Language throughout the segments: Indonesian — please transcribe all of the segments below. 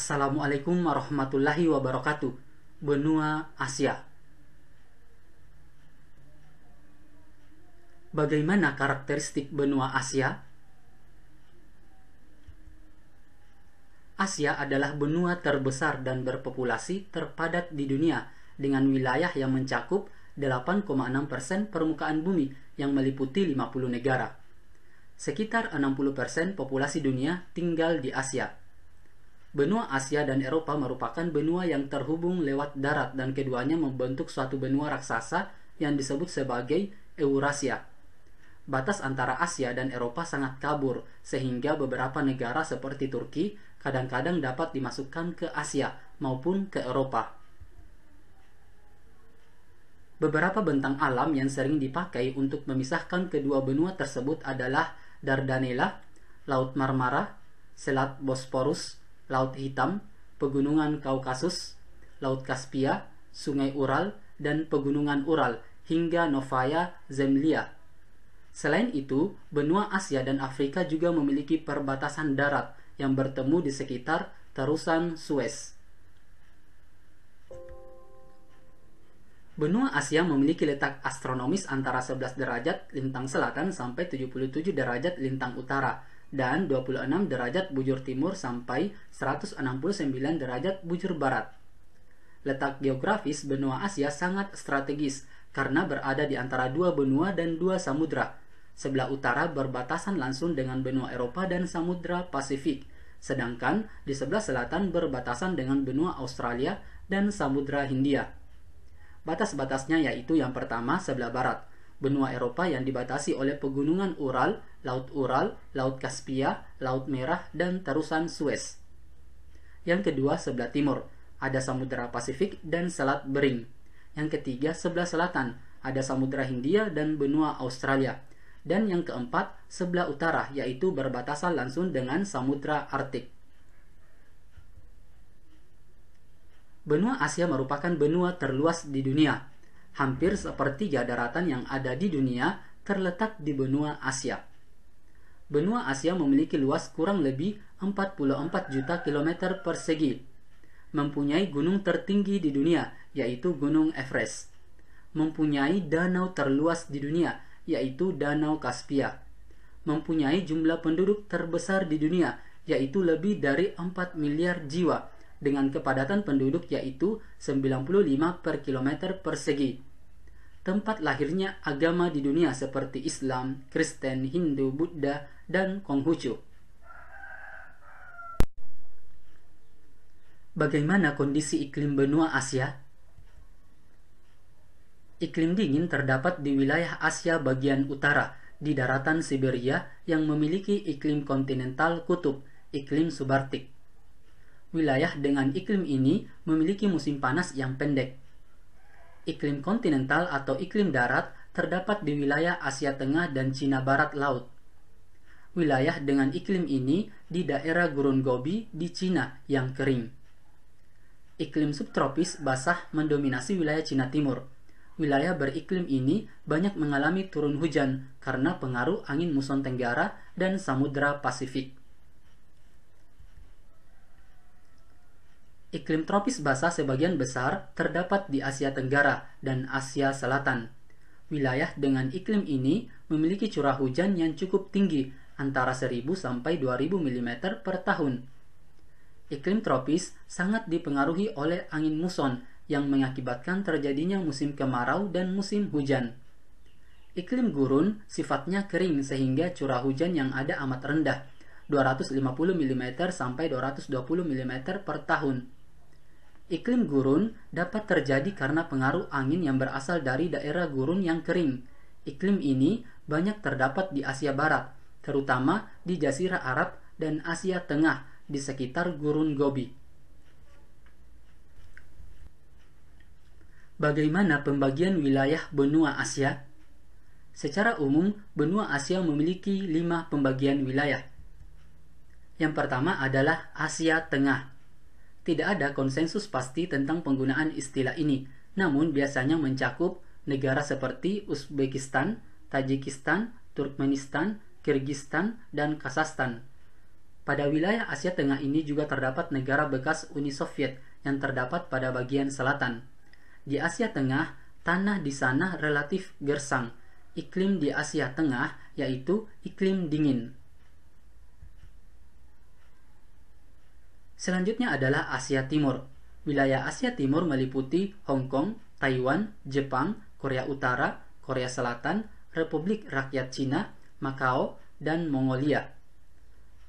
Assalamualaikum warahmatullahi wabarakatuh. Benua Asia. Bagaimana karakteristik benua Asia? Asia adalah benua terbesar dan berpopulasi terpadat di dunia dengan wilayah yang mencakup 8,6% permukaan bumi yang meliputi 50 negara. Sekitar 60% populasi dunia tinggal di Asia Benua Asia dan Eropa merupakan benua yang terhubung lewat darat dan keduanya membentuk suatu benua raksasa yang disebut sebagai Eurasia. Batas antara Asia dan Eropa sangat kabur, sehingga beberapa negara seperti Turki kadang-kadang dapat dimasukkan ke Asia maupun ke Eropa. Beberapa bentang alam yang sering dipakai untuk memisahkan kedua benua tersebut adalah Dardanella, Laut Marmara, Selat Bosporus, Laut Hitam, Pegunungan Kaukasus, Laut Kaspia, Sungai Ural, dan Pegunungan Ural hingga Novaya Zemlya. Selain itu, benua Asia dan Afrika juga memiliki perbatasan darat yang bertemu di sekitar terusan Suez. Benua Asia memiliki letak astronomis antara 11 derajat lintang selatan sampai 77 derajat lintang utara, dan 26 derajat bujur timur sampai 169 derajat bujur barat. Letak geografis benua Asia sangat strategis karena berada di antara dua benua dan dua samudra. Sebelah utara berbatasan langsung dengan benua Eropa dan Samudra Pasifik, sedangkan di sebelah selatan berbatasan dengan benua Australia dan Samudra Hindia. Batas-batasnya yaitu yang pertama sebelah barat, benua Eropa yang dibatasi oleh pegunungan Ural, Laut Ural, Laut Kaspia, Laut Merah, dan terusan Suez. Yang kedua, sebelah timur, ada Samudera Pasifik dan Selat Bering. Yang ketiga, sebelah selatan, ada Samudera Hindia dan benua Australia. Dan yang keempat, sebelah utara, yaitu berbatasan langsung dengan Samudera Arktik. Benua Asia merupakan benua terluas di dunia, hampir sepertiga daratan yang ada di dunia terletak di benua Asia. Benua Asia memiliki luas kurang lebih 44 juta kilometer persegi, mempunyai gunung tertinggi di dunia, yaitu Gunung Everest, mempunyai danau terluas di dunia, yaitu Danau Kaspia, mempunyai jumlah penduduk terbesar di dunia, yaitu lebih dari 4 miliar jiwa, dengan kepadatan penduduk yaitu 95 per kilometer persegi tempat lahirnya agama di dunia seperti Islam, Kristen, Hindu, Buddha, dan Konghucu. Bagaimana kondisi iklim benua Asia? Iklim dingin terdapat di wilayah Asia bagian utara, di daratan Siberia yang memiliki iklim kontinental kutub, iklim subartik. Wilayah dengan iklim ini memiliki musim panas yang pendek, iklim kontinental atau iklim darat terdapat di wilayah Asia Tengah dan Cina Barat Laut. Wilayah dengan iklim ini di daerah gurun Gobi di Cina yang kering. Iklim subtropis basah mendominasi wilayah Cina Timur. Wilayah beriklim ini banyak mengalami turun hujan karena pengaruh angin muson tenggara dan Samudra Pasifik. Iklim tropis basah sebagian besar terdapat di Asia Tenggara dan Asia Selatan. Wilayah dengan iklim ini memiliki curah hujan yang cukup tinggi antara 1000 sampai 2000 mm per tahun. Iklim tropis sangat dipengaruhi oleh angin muson yang mengakibatkan terjadinya musim kemarau dan musim hujan. Iklim gurun sifatnya kering sehingga curah hujan yang ada amat rendah, 250 mm sampai 220 mm per tahun Iklim gurun dapat terjadi karena pengaruh angin yang berasal dari daerah gurun yang kering. Iklim ini banyak terdapat di Asia Barat, terutama di Jazirah Arab dan Asia Tengah di sekitar gurun Gobi. Bagaimana pembagian wilayah benua Asia? Secara umum, benua Asia memiliki lima pembagian wilayah. Yang pertama adalah Asia Tengah tidak ada konsensus pasti tentang penggunaan istilah ini, namun biasanya mencakup negara seperti Uzbekistan, Tajikistan, Turkmenistan, Kyrgyzstan, dan Kazakhstan. Pada wilayah Asia Tengah ini juga terdapat negara bekas Uni Soviet yang terdapat pada bagian selatan. Di Asia Tengah, tanah di sana relatif gersang. Iklim di Asia Tengah yaitu iklim dingin. Selanjutnya adalah Asia Timur. Wilayah Asia Timur meliputi Hong Kong, Taiwan, Jepang, Korea Utara, Korea Selatan, Republik Rakyat Cina, Macau, dan Mongolia.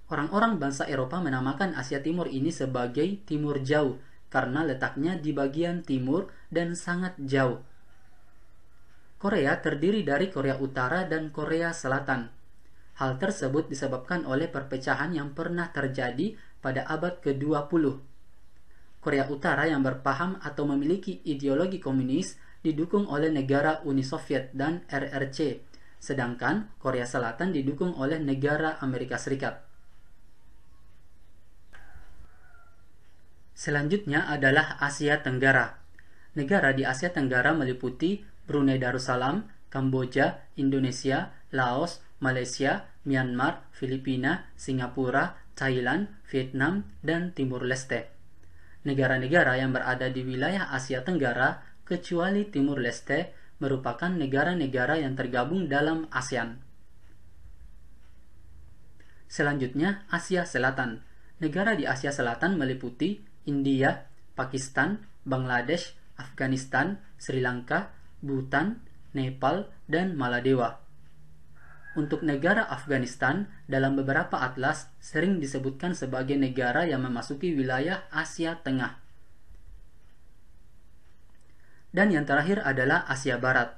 Orang-orang bangsa Eropa menamakan Asia Timur ini sebagai Timur Jauh karena letaknya di bagian timur dan sangat jauh. Korea terdiri dari Korea Utara dan Korea Selatan. Hal tersebut disebabkan oleh perpecahan yang pernah terjadi pada abad ke-20. Korea Utara yang berpaham atau memiliki ideologi komunis didukung oleh negara Uni Soviet dan RRC, sedangkan Korea Selatan didukung oleh negara Amerika Serikat. Selanjutnya adalah Asia Tenggara. Negara di Asia Tenggara meliputi Brunei Darussalam, Kamboja, Indonesia, Laos, Malaysia, Myanmar, Filipina, Singapura, Thailand, Vietnam, dan Timur Leste. Negara-negara yang berada di wilayah Asia Tenggara, kecuali Timur Leste, merupakan negara-negara yang tergabung dalam ASEAN. Selanjutnya, Asia Selatan. Negara di Asia Selatan meliputi India, Pakistan, Bangladesh, Afghanistan, Sri Lanka, Bhutan, Nepal, dan Maladewa. Untuk negara Afghanistan, dalam beberapa atlas sering disebutkan sebagai negara yang memasuki wilayah Asia Tengah. Dan yang terakhir adalah Asia Barat.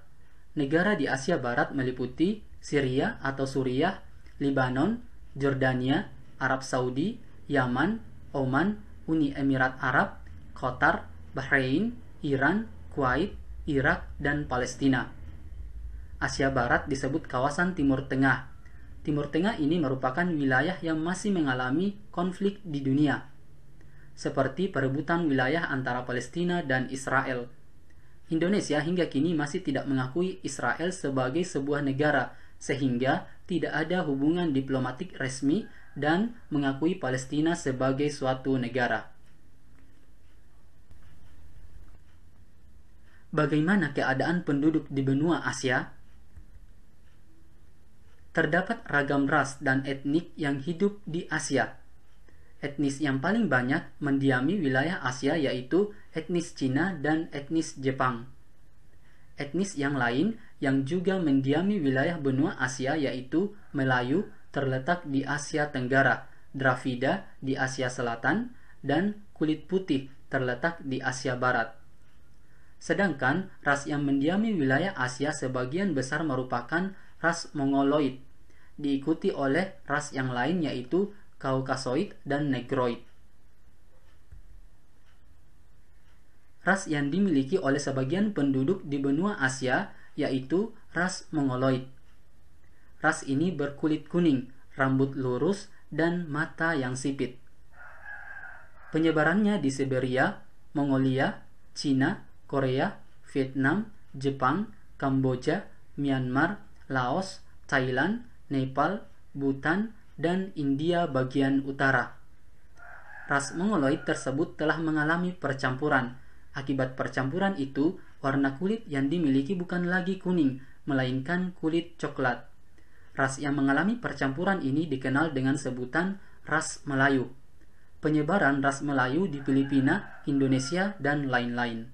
Negara di Asia Barat meliputi Syria atau Suriah, Libanon, Jordania, Arab Saudi, Yaman, Oman, Uni Emirat Arab, Qatar, Bahrain, Iran, Kuwait, Irak, dan Palestina. Asia Barat disebut kawasan Timur Tengah. Timur Tengah ini merupakan wilayah yang masih mengalami konflik di dunia, seperti perebutan wilayah antara Palestina dan Israel. Indonesia hingga kini masih tidak mengakui Israel sebagai sebuah negara, sehingga tidak ada hubungan diplomatik resmi dan mengakui Palestina sebagai suatu negara. Bagaimana keadaan penduduk di benua Asia? terdapat ragam ras dan etnik yang hidup di Asia. Etnis yang paling banyak mendiami wilayah Asia yaitu etnis Cina dan etnis Jepang. Etnis yang lain yang juga mendiami wilayah benua Asia yaitu Melayu terletak di Asia Tenggara, Dravida di Asia Selatan, dan kulit putih terletak di Asia Barat. Sedangkan ras yang mendiami wilayah Asia sebagian besar merupakan ras Mongoloid, diikuti oleh ras yang lain yaitu Kaukasoid dan Negroid. Ras yang dimiliki oleh sebagian penduduk di benua Asia yaitu ras Mongoloid. Ras ini berkulit kuning, rambut lurus, dan mata yang sipit. Penyebarannya di Siberia, Mongolia, Cina, Korea, Vietnam, Jepang, Kamboja, Myanmar, Laos, Thailand, Nepal, Bhutan, dan India bagian utara. Ras mongoloid tersebut telah mengalami percampuran. Akibat percampuran itu, warna kulit yang dimiliki bukan lagi kuning, melainkan kulit coklat. Ras yang mengalami percampuran ini dikenal dengan sebutan ras Melayu. Penyebaran ras Melayu di Filipina, Indonesia, dan lain-lain.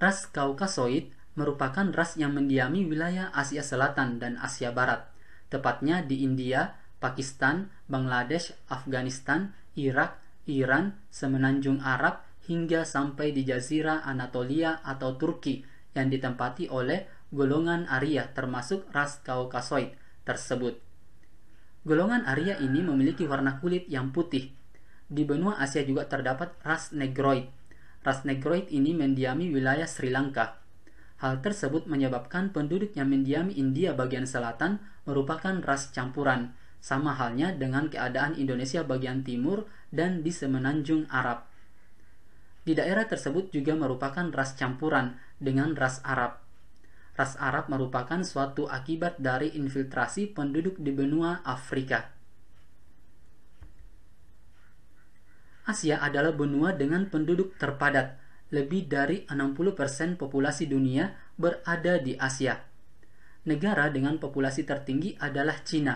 Ras Kaukasoid merupakan ras yang mendiami wilayah Asia Selatan dan Asia Barat, tepatnya di India, Pakistan, Bangladesh, Afghanistan, Irak, Iran, Semenanjung Arab, hingga sampai di Jazirah Anatolia atau Turki yang ditempati oleh golongan Arya termasuk ras Kaukasoid tersebut. Golongan Arya ini memiliki warna kulit yang putih. Di benua Asia juga terdapat ras Negroid Ras Negroid ini mendiami wilayah Sri Lanka. Hal tersebut menyebabkan penduduk yang mendiami India bagian selatan merupakan ras campuran, sama halnya dengan keadaan Indonesia bagian timur dan di semenanjung Arab. Di daerah tersebut juga merupakan ras campuran dengan ras Arab. Ras Arab merupakan suatu akibat dari infiltrasi penduduk di benua Afrika. Asia adalah benua dengan penduduk terpadat. Lebih dari 60% populasi dunia berada di Asia. Negara dengan populasi tertinggi adalah Cina.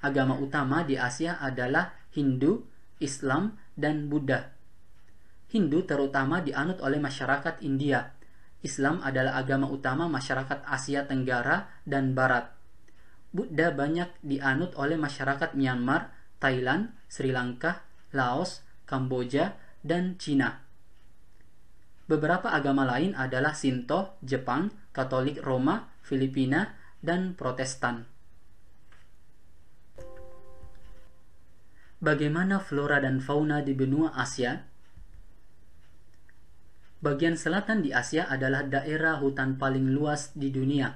Agama utama di Asia adalah Hindu, Islam, dan Buddha. Hindu terutama dianut oleh masyarakat India. Islam adalah agama utama masyarakat Asia Tenggara dan Barat. Buddha banyak dianut oleh masyarakat Myanmar, Thailand, Sri Lanka, Laos, Kamboja, dan Cina. Beberapa agama lain adalah Sinto, Jepang, Katolik Roma, Filipina, dan Protestan. Bagaimana flora dan fauna di benua Asia? Bagian selatan di Asia adalah daerah hutan paling luas di dunia,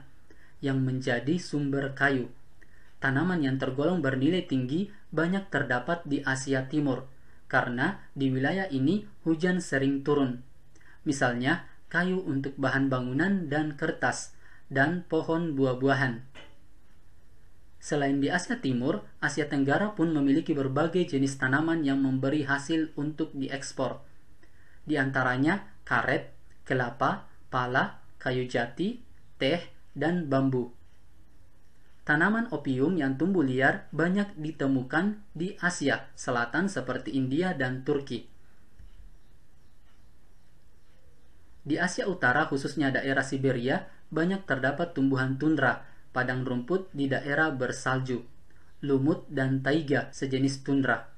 yang menjadi sumber kayu. Tanaman yang tergolong bernilai tinggi banyak terdapat di Asia Timur, karena di wilayah ini hujan sering turun. Misalnya, kayu untuk bahan bangunan dan kertas, dan pohon buah-buahan. Selain di Asia Timur, Asia Tenggara pun memiliki berbagai jenis tanaman yang memberi hasil untuk diekspor. Di antaranya karet, kelapa, pala, kayu jati, teh, dan bambu. Tanaman opium yang tumbuh liar banyak ditemukan di Asia Selatan seperti India dan Turki. Di Asia Utara, khususnya daerah Siberia, banyak terdapat tumbuhan tundra, padang rumput di daerah bersalju, lumut dan taiga sejenis tundra.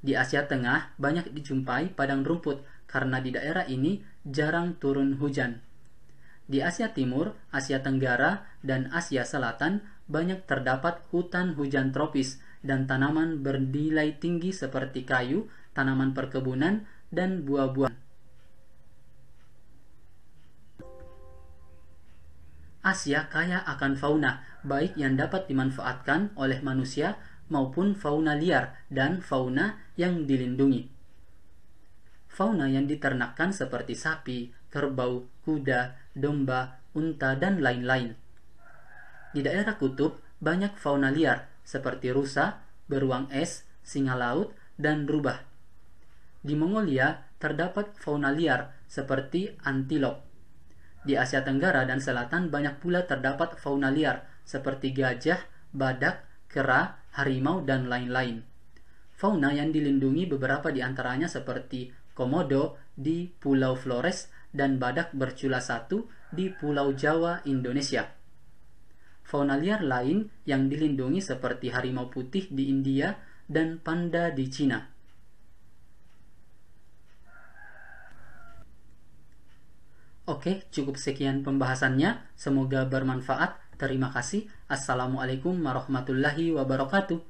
Di Asia Tengah, banyak dijumpai padang rumput karena di daerah ini jarang turun hujan. Di Asia Timur, Asia Tenggara, dan Asia Selatan banyak terdapat hutan hujan tropis dan tanaman bernilai tinggi seperti kayu, tanaman perkebunan, dan buah-buahan. Asia kaya akan fauna, baik yang dapat dimanfaatkan oleh manusia maupun fauna liar dan fauna yang dilindungi. Fauna yang diternakkan seperti sapi, kerbau, kuda, domba, unta, dan lain-lain. Di daerah kutub, banyak fauna liar seperti rusa, beruang es, singa laut, dan rubah. Di Mongolia, terdapat fauna liar seperti antilop. Di Asia Tenggara dan Selatan banyak pula terdapat fauna liar seperti gajah, badak, kera, harimau, dan lain-lain. Fauna yang dilindungi beberapa di antaranya seperti komodo di Pulau Flores dan badak bercula satu di Pulau Jawa, Indonesia. Fauna liar lain yang dilindungi seperti harimau putih di India dan panda di Cina. Oke, cukup sekian pembahasannya. Semoga bermanfaat. Terima kasih. Assalamualaikum warahmatullahi wabarakatuh.